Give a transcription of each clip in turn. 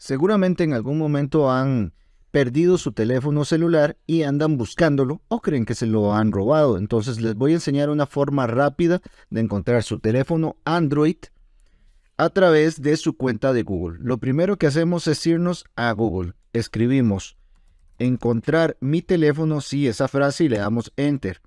Seguramente en algún momento han perdido su teléfono celular y andan buscándolo o creen que se lo han robado. Entonces les voy a enseñar una forma rápida de encontrar su teléfono Android a través de su cuenta de Google. Lo primero que hacemos es irnos a Google. Escribimos encontrar mi teléfono, sí, esa frase y le damos enter.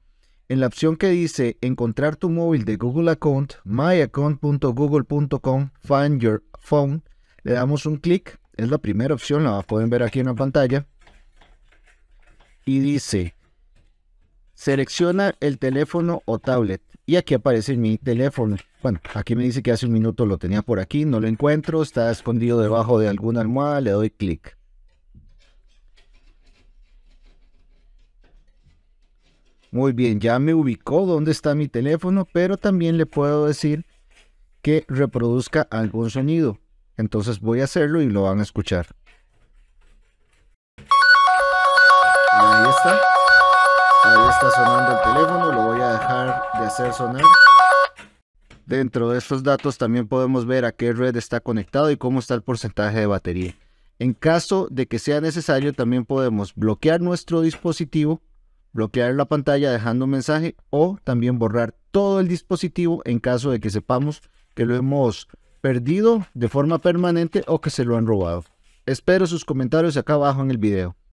En la opción que dice encontrar tu móvil de Google Account, myaccount.google.com, find your phone, le damos un clic es la primera opción, la pueden ver aquí en la pantalla. Y dice, selecciona el teléfono o tablet. Y aquí aparece mi teléfono. Bueno, aquí me dice que hace un minuto lo tenía por aquí, no lo encuentro, está escondido debajo de alguna almohada, le doy clic. Muy bien, ya me ubicó dónde está mi teléfono, pero también le puedo decir que reproduzca algún sonido. Entonces voy a hacerlo y lo van a escuchar. Ahí está. Ahí está sonando el teléfono. Lo voy a dejar de hacer sonar. Dentro de estos datos también podemos ver a qué red está conectado y cómo está el porcentaje de batería. En caso de que sea necesario, también podemos bloquear nuestro dispositivo, bloquear la pantalla dejando un mensaje o también borrar todo el dispositivo en caso de que sepamos que lo hemos perdido de forma permanente o que se lo han robado. Espero sus comentarios acá abajo en el video.